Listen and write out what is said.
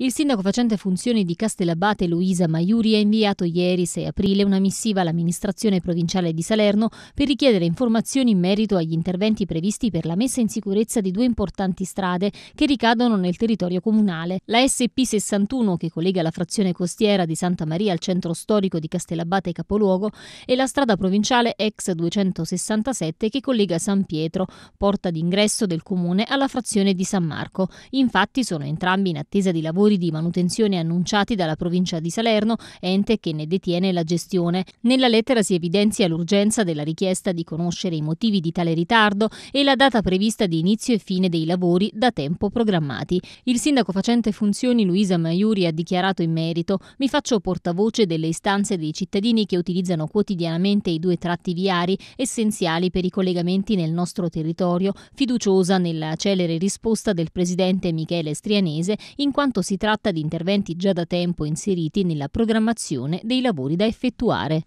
Il sindaco facente funzioni di Castellabate Luisa Maiuri ha inviato ieri 6 aprile una missiva all'amministrazione provinciale di Salerno per richiedere informazioni in merito agli interventi previsti per la messa in sicurezza di due importanti strade che ricadono nel territorio comunale. La SP61 che collega la frazione costiera di Santa Maria al centro storico di Castellabate Capoluogo e la strada provinciale ex 267 che collega San Pietro, porta d'ingresso del comune alla frazione di San Marco. Infatti sono entrambi in attesa di lavori lavori di manutenzione annunciati dalla provincia di Salerno, ente che ne detiene la gestione. Nella lettera si evidenzia l'urgenza della richiesta di conoscere i motivi di tale ritardo e la data prevista di inizio e fine dei lavori da tempo programmati. Il sindaco facente funzioni Luisa Maiuri ha dichiarato in merito «Mi faccio portavoce delle istanze dei cittadini che utilizzano quotidianamente i due tratti viari essenziali per i collegamenti nel nostro territorio, fiduciosa nella celere risposta del presidente Michele Strianese in quanto si tratta di interventi già da tempo inseriti nella programmazione dei lavori da effettuare.